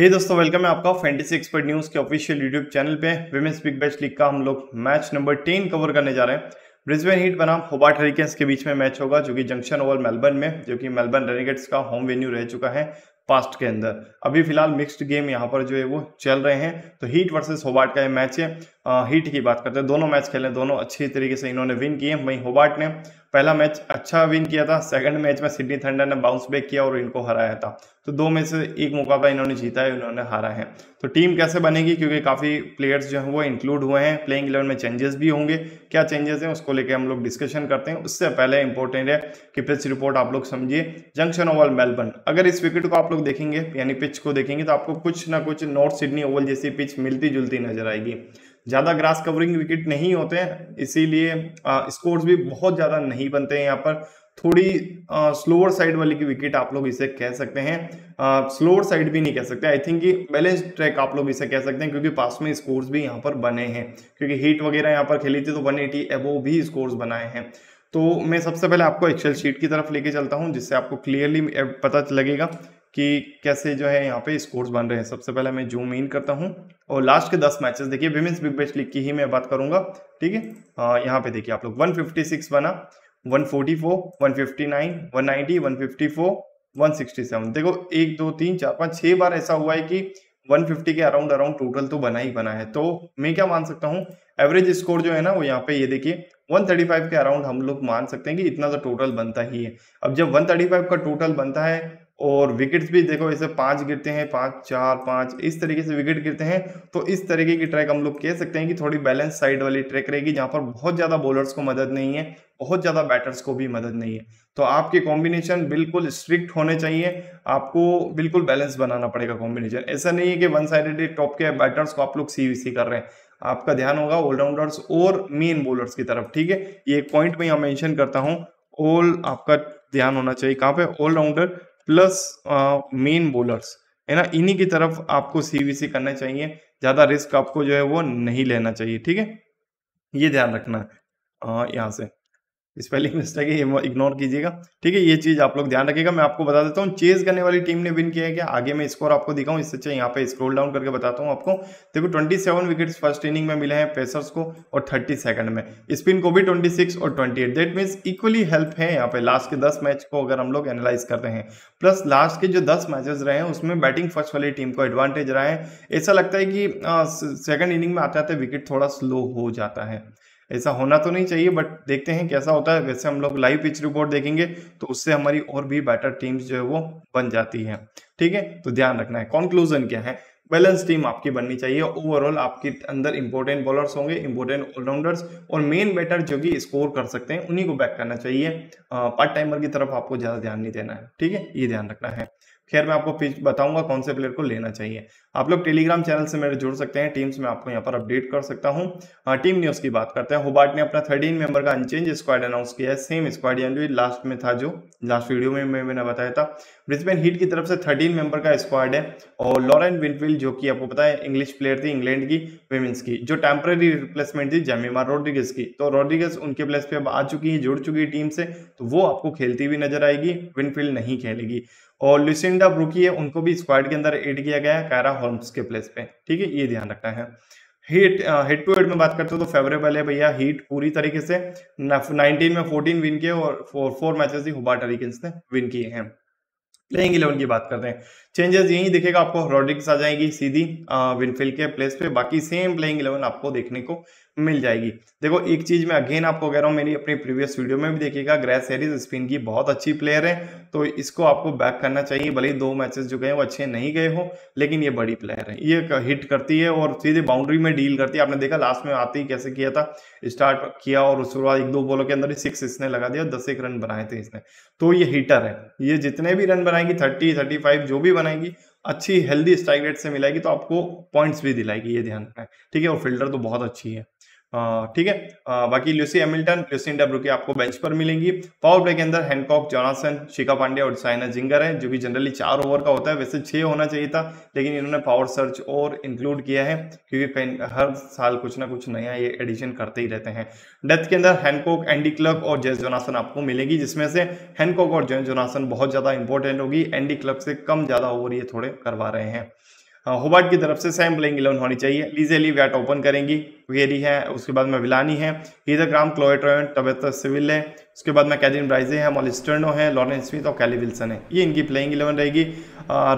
हे hey दोस्तों welcome है आपका फैंटेसी एक्सपर्ट न्यूज के ऑफिशियल यूट्यूब चैनल पे विमेंस बिग बैच लीग का हम लोग मैच नंबर टेन कवर करने जा रहे हैं ब्रिस्बेन हीट बनाम होबार्ट हरिकेन्स के बीच में मैच होगा जो कि जंक्शन ओवर मेलबर्न में जो कि मेलबर्न रेनिगेट्स का होम वेन्यू रह चुका है पास्ट के अंदर अभी फिलहाल मिक्स्ड गेम यहाँ पर जो है वो चल रहे हैं तो हीट वर्सेस होबार्ट का ये मैच है आ, हीट की बात करते हैं दोनों मैच खेले दोनों अच्छी तरीके से इन्होंने विन किए वहीं होबार्ट ने पहला मैच अच्छा विन किया था सेकंड मैच में सिडनी थंडर ने बाउंस बैक किया और इनको हराया था तो दो में से एक मुकाबला इन्होंने जीता है इन्होंने हारा है तो टीम कैसे बनेगी क्योंकि काफ़ी प्लेयर्स जो हैं वो इंक्लूड हुए हैं प्लेइंग इलेवन में चेंजेस भी होंगे क्या चेंजेस हैं उसको लेकर हम लोग डिस्कशन करते हैं उससे पहले इंपॉर्टेंट है कि पिच रिपोर्ट आप लोग समझिए जंक्शन ओवल मेलबर्न अगर इस विकेट को आप लोग देखेंगे यानी पिच को देखेंगे तो आपको कुछ ना कुछ नॉर्थ सिडनी ओवल जैसी पिच मिलती जुलती नजर आएगी ज़्यादा ग्रास कवरिंग विकेट नहीं होते हैं इसीलिए स्कोर्स भी बहुत ज़्यादा नहीं बनते हैं यहाँ पर थोड़ी स्लोअर साइड वाली की विकेट आप लोग इसे कह सकते हैं स्लोअर साइड भी नहीं कह सकते आई थिंक बैलेंस ट्रैक आप लोग इसे कह सकते हैं क्योंकि पास में स्कोर्स भी यहाँ पर बने हैं क्योंकि हीट वगैरह यहाँ पर खेली थी तो वन एटी एबो भी स्कोर्स बनाए हैं तो मैं सबसे पहले आपको एक्सेल शीट की तरफ लेके चलता हूँ जिससे आपको क्लियरली पता लगेगा कि कैसे जो है यहाँ पे स्कोर्स बन रहे हैं सबसे पहले मैं जूम इन करता हूँ और लास्ट के दस मैचेस देखिए विमेंस बिग बेस्ट लीग की ही मैं बात करूंगा ठीक है यहाँ पे देखिए आप लोग 156 बना 144, 159, 190, 154, 167 देखो एक दो तीन चार पाँच छः बार ऐसा हुआ है कि 150 के अराउंड अराउंड टोटल तो बना ही बना है तो मैं क्या मान सकता हूँ एवरेज स्कोर जो है ना वो यहाँ पे ये देखिए 135 के अराउंड हम लोग मान सकते हैं कि इतना तो टोटल बनता ही है अब जब 135 का टोटल बनता है और विकेट्स भी देखो ऐसे पांच गिरते हैं पाँच चार पाँच इस तरीके से विकेट गिरते हैं तो इस तरीके की ट्रैक हम लोग कह सकते हैं कि थोड़ी बैलेंस साइड वाली ट्रैक रहेगी जहाँ पर बहुत ज़्यादा बॉलर्स को मदद नहीं है बहुत ज़्यादा बैटर्स को भी मदद नहीं है तो आपके कॉम्बिनेशन बिल्कुल स्ट्रिक्ट होने चाहिए आपको बिल्कुल बैलेंस बनाना पड़ेगा कॉम्बिनेशन ऐसा नहीं है कि वन साइडेड टॉप के बैटर्स को आप लोग सी सी कर रहे हैं आपका ध्यान होगा ऑलराउंडर्स और मेन बॉलर्स की तरफ ठीक है ये पॉइंट में यहाँ मैंशन करता हूँ ऑल आपका ध्यान होना चाहिए कहाँ पे ऑलराउंडर प्लस मेन बोलर्स है ना इन्हीं की तरफ आपको सीवीसी करना चाहिए ज़्यादा रिस्क आपको जो है वो नहीं लेना चाहिए ठीक है ये ध्यान रखना है यहाँ से स्पेलिंग मिस्टेक है इग्नोर कीजिएगा ठीक है ये चीज आप लोग ध्यान रखिएगा मैं आपको बता देता हूँ चेज करने वाली टीम ने विन किया है क्या आगे मैं स्कोर आपको दिखाऊं इससे अच्छा यहाँ पे स्क्रॉल डाउन करके बताता हूँ आपको देखो 27 विकेट्स फर्स्ट इनिंग में मिले हैं पेसर्स को और 30 सेकंड में स्पिन को भी सिक्स और twenty eight that means equally help है यहाँ पे लास्ट के दस मैच को अगर हम लोग एनालाइज करते हैं प्लस लास्ट के जो दस मैचेस रहे हैं उसमें बैटिंग फर्स्ट वाली टीम को एडवांटेज रहा है ऐसा लगता है कि सेकेंड इनिंग में आते आते विकेट थोड़ा स्लो हो जाता है ऐसा होना तो नहीं चाहिए बट देखते हैं कैसा होता है वैसे हम लोग लाइव पिच रिपोर्ट देखेंगे तो उससे हमारी और भी बेटर टीम्स जो है वो बन जाती है ठीक है तो ध्यान रखना है कॉन्क्लूजन क्या है बैलेंस टीम आपकी बननी चाहिए ओवरऑल आपके अंदर इंपॉर्टेंट बॉलर्स होंगे इंपॉर्टेंट ऑलराउंडर्स और मेन बैटर जो कि स्कोर कर सकते हैं उन्हीं को बैक करना चाहिए पार्ट टाइमर की तरफ आपको ज़्यादा ध्यान नहीं देना है ठीक है ये ध्यान रखना है खैर मैं आपको पिच बताऊंगा कौन से प्लेयर को लेना चाहिए आप लोग टेलीग्राम चैनल से मेरे जुड़ सकते हैं टीम्स में आपको यहाँ पर अपडेट कर सकता हूँ टीम हाँ, न्यूज की बात करते हैं होबार्ट ने अपना थर्टीन मेंबर का अनचेंज स्क्वाड अनाउंस किया है सेम स्क्वाड यानी लास्ट में था जो लास्ट वीडियो में मैंने बताया था ब्रिस्बेन हीट की तरफ से थर्टीन मेंबर का स्क्वाड है और लॉरेन विनफील्ड जो कि आपको पता है इंग्लिश प्लेयर थी इंग्लैंड की वेमेंस की जो टेम्पररी रिप्लेसमेंट थी जेमिमा रोड्रिगेज की तो रोड्रिगेज उनके प्लेस पे अब आ चुकी है जुड़ चुकी है टीम से तो वो आपको खेलती हुई नजर आएगी विनफील्ड नहीं खेलेगी और लुसिंडा ब्रुकी है उनको भी स्क्वाड के अंदर एड किया गया है कैरा होम्स के प्लेस पे ठीक है ये ध्यान रखना है हीट हेड टू हेड में बात करते हो तो फेवरेबल है भैया हीट पूरी तरीके से नाइनटीन में फोर्टीन विन किए और फोर फोर मैचेस ही हुबार्ट टरिकन्स ने विन किए हैं प्लेइंग इलेवन की बात करते हैं चेंजेस यही दिखेगा आपको रॉड्रिक्स आ जाएगी सीधी विनफील्ड के प्लेस पे बाकी सेम प्लेइंग इलेवन आपको देखने को मिल जाएगी देखो एक चीज मैं अगेन आपको कह रहा हूँ मेरी अपनी प्रीवियस वीडियो में भी देखिएगा ग्रैस सीरीज स्पिन की बहुत अच्छी प्लेयर है तो इसको आपको बैक करना चाहिए भले ही दो मैचेस जो गए वो अच्छे नहीं गए हो लेकिन ये बड़ी प्लेयर है ये हिट करती है और सीधे बाउंड्री में डील करती है आपने देखा लास्ट में आती कैसे किया था स्टार्ट किया और उसके बाद एक दो बॉलों के अंदर ही सिक्स इसने लगा दिया दस एक रन बनाए थे इसने तो ये हिटर है ये जितने भी रन बनाएंगी थर्टी थर्टी फाइव जो भी बनाएगी अच्छी हेल्दी स्ट्राइक रेट से मिलाएगी तो आपको पॉइंट्स भी दिलाएगी ये ध्यान रखना ठीक है और फिल्टर तो बहुत अच्छी है ठीक है बाकी ल्यूसी एमिल्टन ल्यूसिन डब्ल्यू की आपको बेंच पर मिलेंगी पावर प्ले के अंदर हैंडकॉक जॉनासन शिखा पांडे और साइना जिंगर है जो कि जनरली चार ओवर का होता है वैसे छः होना चाहिए था लेकिन इन्होंने पावर सर्च और इंक्लूड किया है क्योंकि हर साल कुछ ना कुछ नया ये एडिशन करते ही रहते हैं डेथ के अंदर हैंडकॉक एंडी क्लब और जेस जोनासन आपको मिलेगी जिसमें से हैंडकॉक और जेस जोनासन बहुत ज़्यादा इंपॉर्टेंट होगी एंडी क्लब से कम ज़्यादा ओवर ये थोड़े करवा रहे हैं होबार्ट की तरफ से सेम प्लेइंग इलेवन होनी चाहिए लीजेली वैट ओपन करेंगी वेरी है उसके बाद में विलानी है ग्राम क्लोएट्रोन तबेत सिविल है उसके बाद में कैदिन ब्राइजे है मॉलिस्टर्नो है लॉरेंस स्मिथ और कैली विल्सन है ये इनकी प्लेइंग इलेवन रहेगी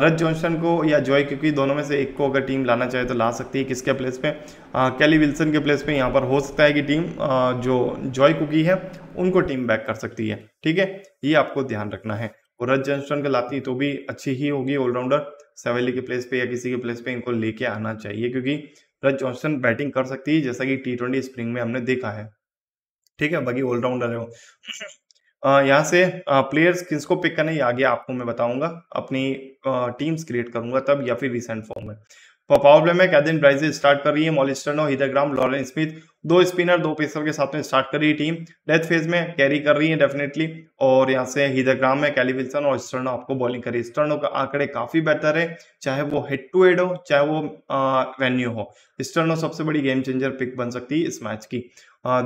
रज जॉनसन को या जॉय क्योंकि दोनों में से एक को अगर टीम लाना चाहे तो ला सकती है किसके प्लेस पे कैली विल्सन के प्लेस पे यहाँ पर हो सकता है कि टीम जो जॉय कुकी है उनको टीम बैक कर सकती है ठीक है ये आपको ध्यान रखना है और रज जॉनसन को लाती तो भी अच्छी ही होगी ऑलराउंडर सवेली के प्लेस पे या किसी के प्लेस पे इनको लेके आना चाहिए क्योंकि रज जॉनसन बैटिंग कर सकती है जैसा कि टी ट्वेंटी स्प्रिंग में हमने देखा है ठीक है बाकी ऑलराउंडर है वो यहाँ से प्लेयर्स किसको पिक करने आगे आपको मैं बताऊंगा अपनी टीम्स क्रिएट करूंगा तब या फिर रिसेंट फॉर्म में और पावर प्ले में कैदिन ब्राइजे स्टार्ट कर रही है मॉलिस्टनो हिदाग्राम लॉरेंस स्मिथ दो स्पिनर दो पेसर के साथ में स्टार्ट कर रही है टीम डेथ फेज में कैरी कर रही है डेफिनेटली और यहाँ से हिदाग्राम में कैली और स्टर्नो आपको बॉलिंग करी है स्टर्नो का आंकड़े काफी बेहतर है चाहे वो हेड टू हेड हो चाहे वो वेन्यू हो स्टर्नो सबसे बड़ी गेम चेंजर पिक बन सकती है इस मैच की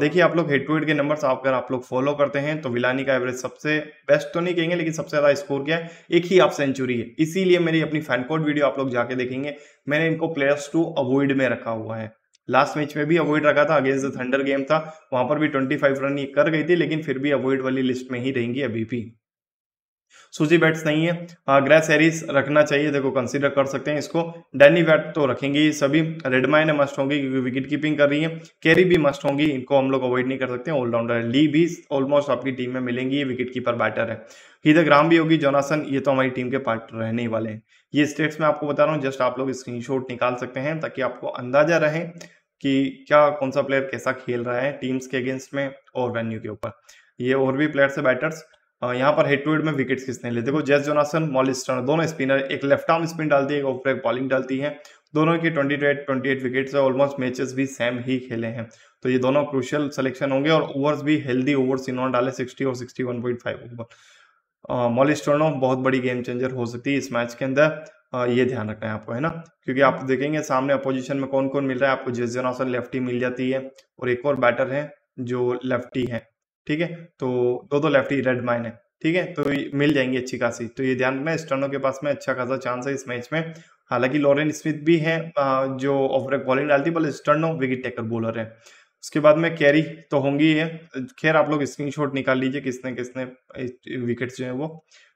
देखिए आप लोग हेड टू हेड के नंबर आप अगर आप लोग फॉलो करते हैं तो विलानी का एवरेज सबसे बेस्ट तो नहीं कहेंगे लेकिन सबसे ज्यादा स्कोर क्या है एक ही आप सेंचुरी है इसीलिए मेरी अपनी फैनकोड वीडियो आप लोग जाके देखेंगे मैंने इनको प्लेयर्स टू अवॉइड में रखा हुआ है लास्ट मैच में भी अवॉइड रखा था अगेंस्ट द थंडर गेम था वहां पर भी ट्वेंटी फाइव रन ये कर गई थी लेकिन फिर भी अवॉइड वाली लिस्ट में ही रहेंगी अभी भी सूजी बैट्स नहीं है ग्रेस हाँ, हैरिस रखना चाहिए देखो कंसीडर कर सकते हैं इसको डैनी बैट तो रखेंगे सभी रेडमाइन मस्ट होंगी क्योंकि विकेट कीपिंग कर रही है कैरी भी मस्ट होंगी इनको हम लोग अवॉइड नहीं कर सकते ऑलराउंडर ली भी ऑलमोस्ट आपकी टीम में मिलेंगी ये विकेट कीपर बैटर है हिदर ग्राम भी होगी जोनासन ये तो हमारी टीम के पार्ट रहने वाले हैं ये स्टेट्स मैं आपको बता रहा हूँ जस्ट आप लोग स्क्रीनशॉट निकाल सकते हैं ताकि आपको अंदाजा रहे कि क्या कौन सा प्लेयर कैसा खेल रहा है टीम्स के अगेंस्ट में और वेन्यू के ऊपर ये और भी प्लेयर्स है बैटर्स यहाँ पर हेड टू हेड में विकेट्स किसने लिए देखो जेस जोनासन मॉलिस्टर दोनों स्पिनर एक लेफ्ट आर्म स्पिन डालती है एक ऊपर एक बॉलिंग डालती है दोनों की twenty eight twenty eight wickets है ऑलमोस्ट मैचेस भी सेम ही खेले हैं तो ये दोनों क्रुशियल सिलेक्शन होंगे और ओवर्स भी हेल्दी ओवर्स इन्होंने डाले सिक्सटी और sixty one point five over Molly Strano बहुत बड़ी गेम चेंजर हो सकती है इस मैच के अंदर ये ध्यान रखना है आपको है ना क्योंकि आप हम्म। देखेंगे सामने अपोजिशन में कौन कौन मिल रहा है आपको जेजनासन लेफ्टी मिल जाती है और एक और बैटर है जो लेफ्टी है ठीक है तो दो दो लेफ्टी रेड माइन है ठीक है तो मिल जाएंगी अच्छी खासी तो ये ध्यान है स्टर्नो के पास में अच्छा खासा चांस है इस मैच में हालांकि लॉरेन स्मिथ भी है जो ऑफर बॉलिंग डालती है बल्कि स्टर्नो विकेट टेकर बॉलर है उसके बाद में कैरी तो होंगी है खैर आप लोग स्क्रीनशॉट निकाल लीजिए किसने किसने विकेट जो है वो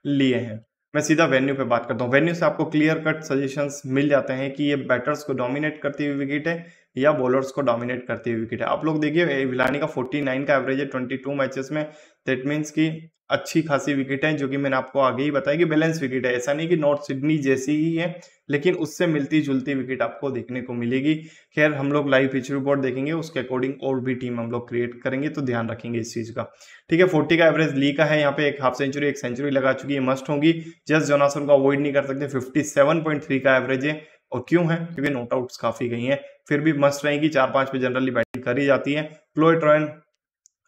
लिए हैं मैं सीधा वेन्यू पे बात करता हूँ वेन्यू से आपको क्लियर कट सजेशंस मिल जाते हैं कि ये बैटर्स को डोमिनेट करती हुई विकेट है या बॉलर्स को डोमिनेट करती हुई विकेट है आप लोग देखिए विलानी का 49 का एवरेज है 22 मैचेस में दैट मीन्स कि अच्छी खासी विकेट है जो कि मैंने आपको आगे ही बताया कि बैलेंस विकेट है ऐसा नहीं कि नॉर्थ सिडनी जैसी ही है लेकिन उससे मिलती जुलती विकेट आपको देखने को मिलेगी खैर हम लोग लाइव पिच रिपोर्ट देखेंगे उसके अकॉर्डिंग और भी टीम हम लोग क्रिएट करेंगे तो ध्यान रखेंगे इस चीज़ का ठीक है फोर्टी का एवरेज ली का है यहाँ पे एक हाफ सेंचुरी एक सेंचुरी लगा चुकी है मस्ट होगी जस्ट जोनासन को अवॉइड नहीं कर सकते फिफ्टी का एवरेज है और क्यों है क्योंकि नोट आउट्स काफी गई हैं फिर भी मस्त रहेगी चार पांच पे जनरली बैटिंग करी जाती है ट्रॉयन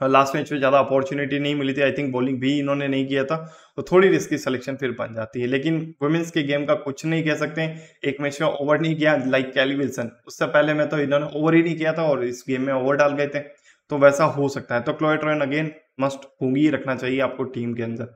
लास्ट मैच में ज़्यादा अपॉर्चुनिटी नहीं मिली थी आई थिंक बॉलिंग भी इन्होंने नहीं किया था तो थोड़ी रिस्की सिलेक्शन फिर बन जाती है लेकिन वुमेंस के गेम का कुछ नहीं कह सकते एक मैच में ओवर नहीं किया लाइक कैली विल्सन उससे पहले मैं तो इन्होंने ओवर ही नहीं किया था और इस गेम में ओवर डाल गए थे तो वैसा हो सकता है तो क्लोएट्रॉयन अगेन मस्ट होंगी रखना चाहिए आपको टीम के अंदर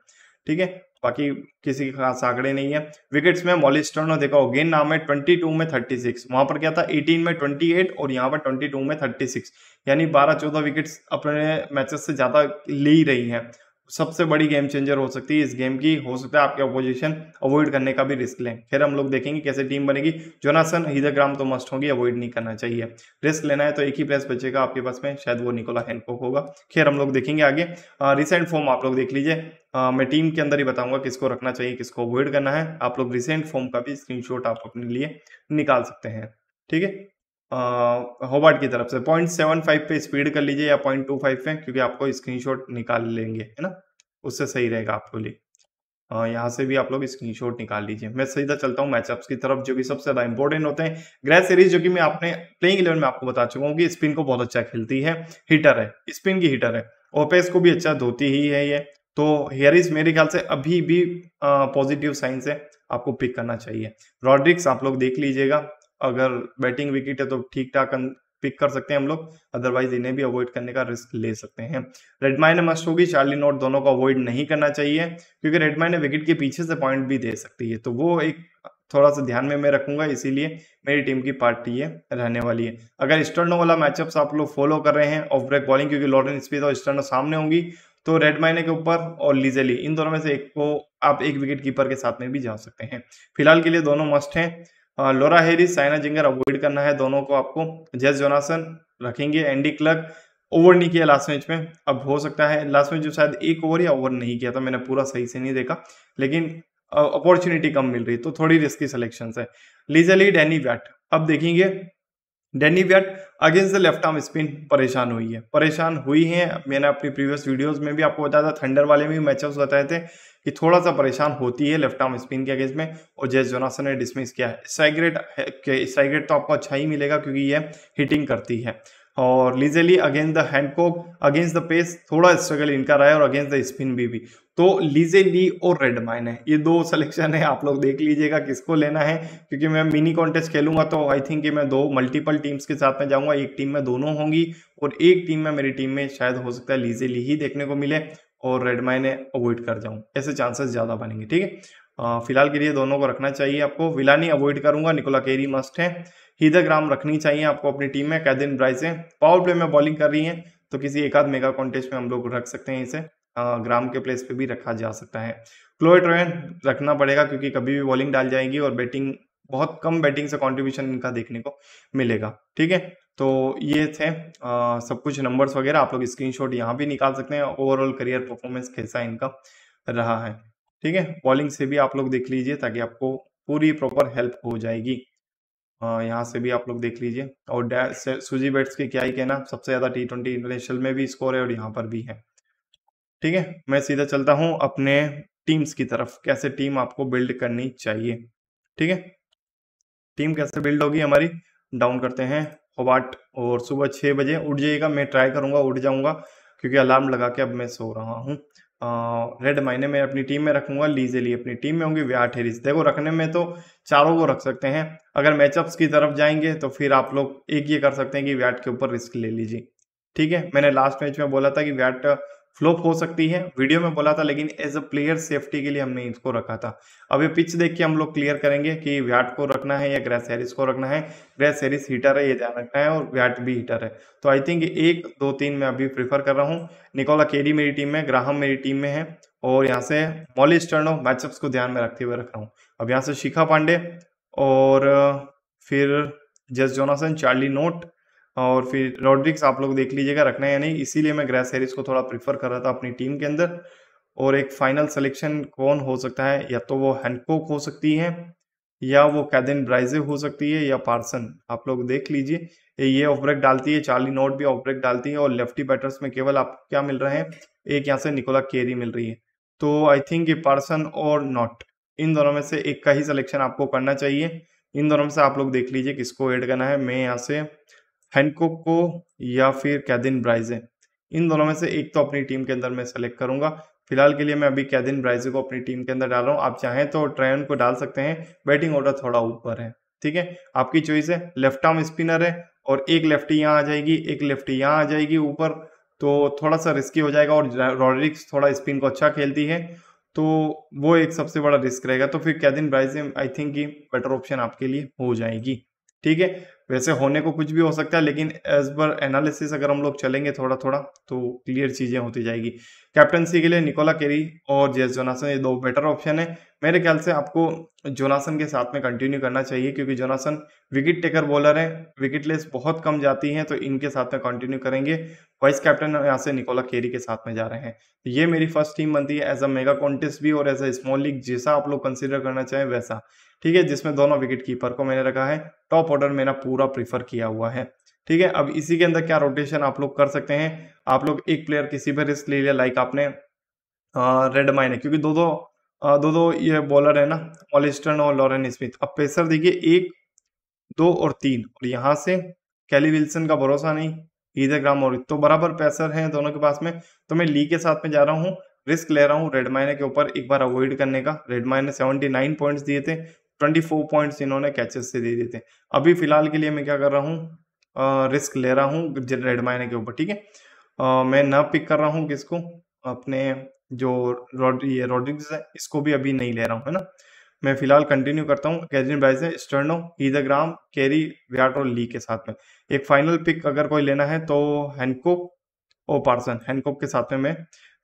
ठीक है बाकी किसी के खास आंकड़े नहीं है विकेट्स में मॉलिस्टर्न ने देखा हो गेंद नाम है ट्वेंटी टू में थर्टी सिक्स वहां पर क्या था एटीन में ट्वेंटी एट और यहाँ पर ट्वेंटी टू में थर्टी सिक्स यानी बारह चौदह विकेट्स अपने मैचेस से ज्यादा ले ही रही है सबसे बड़ी गेम चेंजर हो सकती है इस गेम की हो सकता है आपके अपोजिशन अवॉइड करने का भी रिस्क लें फिर हम लोग देखेंगे कैसे टीम बनेगी जोनासन हिदग्राम तो मस्ट होगी अवॉइड नहीं करना चाहिए रिस्क लेना है तो एक ही प्लेस बचेगा आपके पास में शायद वो निकोला हैंडपोक होगा खैर हम लोग देखेंगे आगे रिसेंट फॉर्म आप लोग देख लीजिए मैं टीम के अंदर ही बताऊंगा किसको रखना चाहिए किसको अवॉइड करना है आप लोग रिसेंट फॉर्म का भी स्क्रीन आप अपने लिए निकाल सकते हैं ठीक है होबार्ट की तरफ से पॉइंट सेवन फाइव पे स्पीड कर लीजिए या पॉइंट टू फाइव पे क्योंकि आपको स्क्रीनशॉट निकाल लेंगे है ना उससे सही रहेगा आपको लिए यहाँ से भी आप लोग स्क्रीनशॉट निकाल लीजिए मैं सीधा चलता हूँ मैचअप्स की तरफ जो कि सबसे ज्यादा इंपॉर्टेंट होते हैं ग्रह सीरीज जो कि मैं आपने प्लेइंग इलेवन में आपको बता चुका हूँ कि स्पिन को बहुत अच्छा खेलती है हीटर है स्पिन की हीटर है ओपेस को भी अच्छा धोती ही है ये तो हेयरिस मेरे ख्याल से अभी भी पॉजिटिव साइंस है आपको पिक करना चाहिए रॉड्रिक्स आप लोग देख लीजिएगा अगर बैटिंग विकेट है तो ठीक ठाक पिक कर सकते हैं हम लोग अदरवाइज इन्हें भी अवॉइड करने का रिस्क ले सकते हैं रेडमाइन मस्ट होगी चार्ली नोट दोनों को अवॉइड नहीं करना चाहिए क्योंकि रेडमाइन विकेट के पीछे से पॉइंट भी दे सकती है तो वो एक थोड़ा सा ध्यान में मैं रखूंगा इसीलिए मेरी टीम की पार्टी ये रहने वाली है अगर स्टर्नो वाला मैचअप्स आप लोग फॉलो कर रहे हैं ऑफ ब्रेक बॉलिंग क्योंकि लॉरेन स्पीड और स्टर्नो सामने होंगी तो रेड माइने के ऊपर और लीजेली इन दोनों में से एक को आप एक विकेट कीपर के साथ में भी जा सकते हैं फिलहाल के लिए दोनों मस्ट हैं हाँ, लोरा हेरी साइना जिंगर अवॉइड करना है दोनों को आपको जेस जोनासन रखेंगे एंडी क्लर्क ओवर नहीं किया लास्ट मैच में अब हो सकता है लास्ट मैच जो शायद एक ओवर या ओवर नहीं किया था मैंने पूरा सही से नहीं देखा लेकिन अपॉर्चुनिटी कम मिल रही तो थोड़ी रिस्की सिलेक्शन है लीजली डेनी डैनी वैट अब देखेंगे Danni Wyatt against the left arm spin परेशान हुई है परेशान हुई है मैंने अपनी प्रीवियस वीडियोज में भी आपको बताया था थंडर वाले में भी मैचेस बताए थे कि थोड़ा सा परेशान होती है लेफ्ट आर्म स्पिन के अगेंस्ट में और जैस जोनासन ने डिसमिस किया है स्ट्राइक स्ट्राइक तो आपको अच्छा ही मिलेगा क्योंकि ये हिटिंग करती है और लीजेली अगेंस्ट द हैंडकॉक अगेंस्ट द पेस थोड़ा स्ट्रगल इनका रहा है और अगेंस्ट द स्पिन भी भी तो लीजे ली और रेड माइन है ये दो सिलेक्शन है आप लोग देख लीजिएगा किसको लेना है क्योंकि मैं मिनी कॉन्टेस्ट खेलूंगा तो आई थिंक कि मैं दो मल्टीपल टीम्स के साथ में जाऊंगा एक टीम में दोनों होंगी और एक टीम में मेरी टीम में शायद हो सकता है लीजे ली ही देखने को मिले और रेड माइने अवॉइड कर जाऊँ ऐसे चांसेस ज़्यादा बनेंगे ठीक है फिलहाल के लिए दोनों को रखना चाहिए आपको विलानी अवॉइड करूंगा निकोला केरी मस्ट है ग्राम रखनी चाहिए आपको अपनी टीम में कैदिन ब्राइस है पावर प्ले में बॉलिंग कर रही है तो किसी एक आध मेगा कॉन्टेस्ट में हम लोग रख सकते हैं इसे ग्राम के प्लेस पे भी रखा जा सकता है क्लोए क्लोएट्रोयन रखना पड़ेगा क्योंकि कभी भी बॉलिंग डाल जाएगी और बैटिंग बहुत कम बैटिंग से कॉन्ट्रीब्यूशन इनका देखने को मिलेगा ठीक है तो ये थे आ, सब कुछ नंबर्स वगैरह आप लोग स्क्रीनशॉट यहाँ भी निकाल सकते हैं ओवरऑल करियर परफॉर्मेंस कैसा इनका रहा है ठीक है बॉलिंग से भी आप लोग देख लीजिए ताकि आपको पूरी प्रॉपर हेल्प हो जाएगी यहाँ से भी आप लोग देख लीजिए और सुजी बैट्स के क्या ही कहना सबसे ज़्यादा टी ट्वेंटी इंटरनेशनल में भी स्कोर है और यहाँ पर भी है ठीक है मैं सीधा चलता हूँ अपने टीम्स की तरफ कैसे टीम आपको बिल्ड करनी चाहिए ठीक है टीम कैसे बिल्ड होगी हमारी डाउन करते हैं वाट और सुबह छः बजे उठ जाइएगा मैं ट्राई करूँगा उठ जाऊँगा क्योंकि अलार्म लगा के अब मैं सो रहा हूँ रेड मायने में अपनी टीम में रखूंगा लीजे ली अपनी टीम में होंगे विराट हेरिस देखो रखने में तो चारों को रख सकते हैं अगर मैचअप्स की तरफ जाएंगे तो फिर आप लोग एक ये कर सकते हैं कि विराट के ऊपर रिस्क ले लीजिए ठीक है मैंने लास्ट मैच में बोला था कि विराट फ्लोप हो सकती है वीडियो में बोला था लेकिन एज अ प्लेयर सेफ्टी के लिए हमने इसको रखा था अब ये पिच देख के हम लोग क्लियर करेंगे कि व्याट को रखना है या ग्रेस हैरिस को रखना है ग्रेस हैरिस हीटर है ये ध्यान रखना है और व्याट भी हीटर है तो आई थिंक एक दो तीन में अभी प्रीफर कर रहा हूँ निकोला केडी मेरी टीम में ग्राहम मेरी टीम में है और यहाँ से मॉली स्टर्नो मैचअप्स को ध्यान में रखते हुए रख रहा हूँ अब यहाँ से शिखा पांडे और फिर जस जोनासन चार्ली नोट और फिर रॉड्रिक्स आप लोग देख लीजिएगा रखना है या नहीं इसीलिए मैं ग्रैस हैरिस को थोड़ा प्रीफर कर रहा था अपनी टीम के अंदर और एक फाइनल सिलेक्शन कौन हो सकता है या तो वो हैंडकोक हो सकती है या वो कैदिन ब्राइजे हो सकती है या पार्सन आप लोग देख लीजिए ये ऑफ ब्रेक डालती है चार्ली नोट भी ऑफ ब्रेक डालती है और लेफ्टी बैटर्स में केवल आप क्या मिल रहे हैं एक यहाँ से निकोला केरी मिल रही है तो आई थिंक ये पार्सन और नॉट इन दोनों में से एक का ही सिलेक्शन आपको करना चाहिए इन दोनों में से आप लोग देख लीजिए किसको ऐड करना है मैं यहाँ से हैंकॉक को या फिर कैदिन ब्राइजे इन दोनों में से एक तो अपनी टीम के अंदर मैं सेलेक्ट करूंगा फिलहाल के लिए मैं अभी कैदिन ब्राइजे को अपनी टीम के अंदर डाल रहा हूँ आप चाहें तो ट्रेन को डाल सकते हैं बैटिंग ऑर्डर थोड़ा ऊपर है ठीक है आपकी चॉइस है लेफ्ट आर्म स्पिनर है और एक लेफ्टी यहाँ आ जाएगी एक लेफ्टी यहाँ आ जाएगी ऊपर तो थोड़ा सा रिस्की हो जाएगा और रॉड्रिक्स थोड़ा स्पिन को अच्छा खेलती है तो वो एक सबसे बड़ा रिस्क रहेगा तो फिर कैदिन ब्राइजे आई थिंक ये बेटर ऑप्शन आपके लिए हो जाएगी ठीक है वैसे होने को कुछ भी हो सकता है लेकिन एज पर एनालिसिस अगर हम लोग चलेंगे थोड़ा थोड़ा तो क्लियर चीज़ें होती जाएगी कैप्टनसी के लिए निकोला केरी और जेस जोनासन ये दो बेटर ऑप्शन है मेरे ख्याल से आपको जोनासन के साथ में कंटिन्यू करना चाहिए क्योंकि जोनासन विकेट टेकर बॉलर हैं विकेट लेस बहुत कम जाती हैं तो इनके साथ में कंटिन्यू करेंगे वाइस कैप्टन यहाँ से निकोला केरी के साथ में जा रहे हैं तो ये मेरी फर्स्ट टीम बनती है एज अ मेगा कॉन्टेस्ट भी और एज अ स्मॉल लीग जैसा आप लोग कंसिडर करना चाहें वैसा ठीक है जिसमें दोनों विकेट कीपर को मैंने रखा है टॉप ऑर्डर मैंने पूरा प्रीफर किया हुआ है ठीक है अब इसी के अंदर क्या रोटेशन आप लोग कर सकते हैं आप लोग एक प्लेयर किसी भी रिस्क ले लिया लाइक आपने रेड माइन है क्योंकि दो दो दो दो ये बॉलर है ना ऑलिस्टन और लॉरेन स्मिथ अब पेसर देखिए एक दो और तीन और यहाँ से कैली विल्सन का भरोसा नहीं ईदर e ग्राम और तो बराबर पैसर हैं दोनों के पास में तो मैं ली के साथ में जा रहा हूँ रिस्क ले रहा हूँ रेड माइने के ऊपर एक बार अवॉइड करने का रेड माइने सेवेंटी नाइन पॉइंट्स दिए थे ट्वेंटी फोर पॉइंट्स इन्होंने कैचेस से दे देते हैं अभी फिलहाल के लिए मैं क्या कर रहा हूँ रिस्क ले रहा हूँ रेड मायने के ऊपर ठीक है मैं न पिक कर रहा हूँ किसको अपने जो रॉड ये रॉड्रिग्स है इसको भी अभी नहीं ले रहा हूँ है ना मैं फिलहाल कंटिन्यू करता हूँ कैजन बाइज है स्टर्नो ईदग्राम कैरी विराट और ली के साथ में एक फाइनल पिक अगर कोई लेना है तो हैंकॉक और पार्सन हैंकॉक के साथ में मैं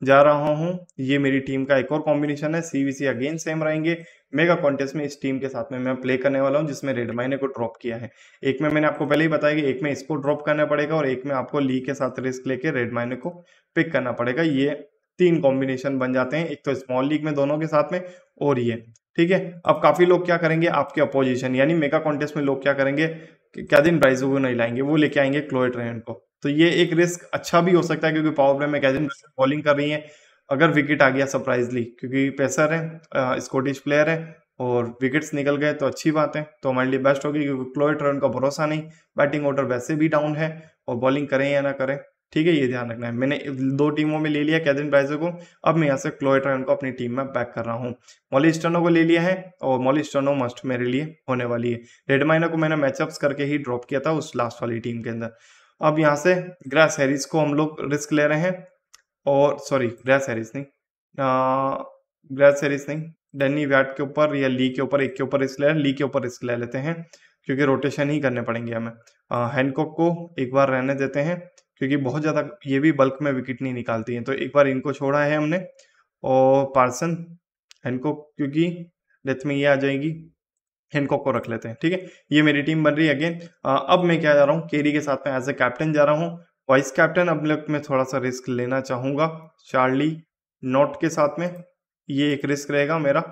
जा रहा हूँ ये मेरी टीम का एक और कॉम्बिनेशन है सीवीसी अगेन सेम रहेंगे मेगा कॉन्टेस्ट में इस टीम के साथ में मैं प्ले करने वाला हूँ जिसमें रेड माइने को ड्रॉप किया है एक में मैंने आपको पहले ही बताया कि एक में इसको ड्रॉप करना पड़ेगा और एक में आपको ली के साथ रिस्क लेके माइने को पिक करना पड़ेगा ये तीन कॉम्बिनेशन बन जाते हैं एक तो स्मॉल लीग में दोनों के साथ में और ये ठीक है अब काफी लोग क्या करेंगे आपके अपोजिशन यानी मेगा कॉन्टेस्ट में लोग क्या करेंगे क्या दिन ब्राइजो को नहीं लाएंगे वो लेके आएंगे क्लोए ट्रेन को तो ये एक रिस्क अच्छा भी हो सकता है क्योंकि पावर प्ले में कैदिन बॉलिंग कर रही है अगर विकेट आ गया सरप्राइजली क्योंकि पेसर है स्कॉटिश प्लेयर है और विकेट्स निकल गए तो अच्छी बात है तो हमारे लिए बेस्ट होगी क्योंकि क्लोइट रन का भरोसा नहीं बैटिंग ऑर्डर वैसे भी डाउन है और बॉलिंग करें या ना करें ठीक है ये ध्यान रखना है मैंने दो टीमों में ले लिया कैदिन प्राइजर को अब मैं यहाँ से क्लोइट रन को अपनी टीम में बैक कर रहा हूँ मॉली स्टर्नो को ले लिया है और मॉली स्टर्नो मस्ट मेरे लिए होने वाली है रेड माइनो को मैंने मैचअप्स करके ही ड्रॉप किया था उस लास्ट वाली टीम के अंदर अब यहाँ से ग्रास हैरिस को हम लोग रिस्क ले रहे हैं और सॉरी ग्रैस हैरिस नहीं ग्रैस हैरिस नहीं डेनी वैट के ऊपर या ली के ऊपर एक के ऊपर रिस्क ले ली के ऊपर रिस्क ले लेते हैं क्योंकि रोटेशन ही करने पड़ेंगे हमें हैंडकॉक को एक बार रहने देते हैं क्योंकि बहुत ज़्यादा ये भी बल्क में विकेट नहीं निकालती हैं तो एक बार इनको छोड़ा है हमने और पार्सन हैंडकॉक क्योंकि डेथ में ये आ जाएगी हैंडकॉक को रख लेते हैं ठीक है ये मेरी टीम बन रही है अगेन अब मैं क्या जा रहा हूँ केरी के साथ में एज ए कैप्टन जा रहा हूँ वाइस कैप्टन अब लग में थोड़ा सा रिस्क लेना चाहूँगा चार्ली नॉट के साथ में ये एक रिस्क रहेगा मेरा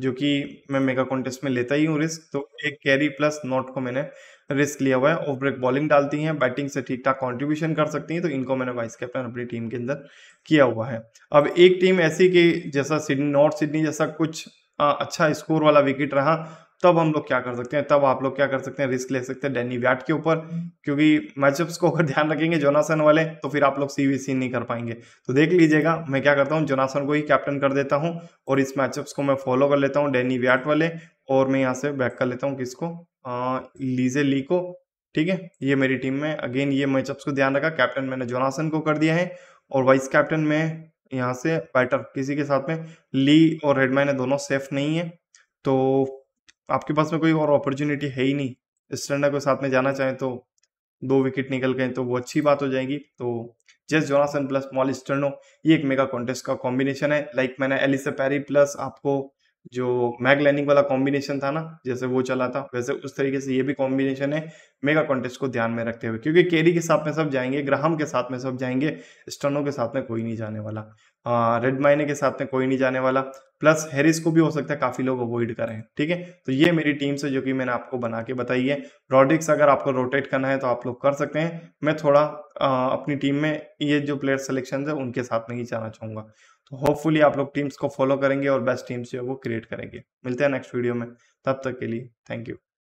जो कि मैं मेगा कॉन्टेस्ट में लेता ही हूँ रिस्क तो एक कैरी प्लस नॉट को मैंने रिस्क लिया हुआ है ऑफ ब्रेक बॉलिंग डालती हैं बैटिंग से ठीक ठाक कॉन्ट्रीब्यूशन कर सकती हैं तो इनको मैंने वाइस कैप्टन अपनी टीम के अंदर किया हुआ है अब एक टीम ऐसी कि जैसा सिडनी नॉर्थ सिडनी जैसा कुछ आ, अच्छा स्कोर वाला विकेट रहा तब हम लोग क्या कर सकते हैं तब आप लोग क्या कर सकते हैं रिस्क ले सकते हैं डेनी व्याट के ऊपर क्योंकि मैचअप्स को अगर ध्यान रखेंगे जोनासन वाले तो फिर आप लोग सी नहीं कर पाएंगे तो देख लीजिएगा मैं क्या करता हूँ जोनासन को ही कैप्टन कर देता हूँ और इस मैचअप्स को मैं फॉलो कर लेता हूँ डेनी व्याट वाले और मैं यहाँ से बैक कर लेता हूँ किसको लीजे ली को ठीक है ये मेरी टीम में अगेन ये मैचअप्स को ध्यान रखा कैप्टन मैंने जोनासन को कर दिया है और वाइस कैप्टन में यहाँ से बैटर किसी के साथ में ली और रेडमैन दोनों सेफ नहीं है तो आपके पास में कोई और अपॉर्चुनिटी है ही नहीं इस को साथ में जाना चाहें तो दो विकेट निकल गए तो वो अच्छी बात हो जाएगी तो Jess Jonassen plus mall Strano ये एक मेगा कॉन्टेस्ट का कॉम्बिनेशन है लाइक मैंने एलिसा पैरी प्लस आपको जो मैग लैंडिंग वाला कॉम्बिनेशन था ना जैसे वो चला था वैसे उस तरीके से ये भी कॉम्बिनेशन है मेगा कॉन्टेस्ट को ध्यान में रखते हुए क्योंकि केरी के साथ में सब जाएंगे ग्राहम के साथ में सब जाएंगे स्टर्नो के साथ में कोई नहीं जाने वाला रेड माइने के साथ में कोई नहीं जाने वाला प्लस हैरिस को भी हो सकता है काफी लोग अवॉइड करें ठीक है तो ये मेरी टीम से जो कि मैंने आपको बना के बताई है रॉड्रिक्स अगर आपको रोटेट करना है तो आप लोग कर सकते हैं मैं थोड़ा आ, अपनी टीम में ये जो प्लेयर सिलेक्शन है उनके साथ में ही जाना चाहूंगा तो होपफुली आप लोग टीम्स को फॉलो करेंगे और बेस्ट टीम्स जो है वो क्रिएट करेंगे मिलते हैं नेक्स्ट वीडियो में तब तक के लिए थैंक यू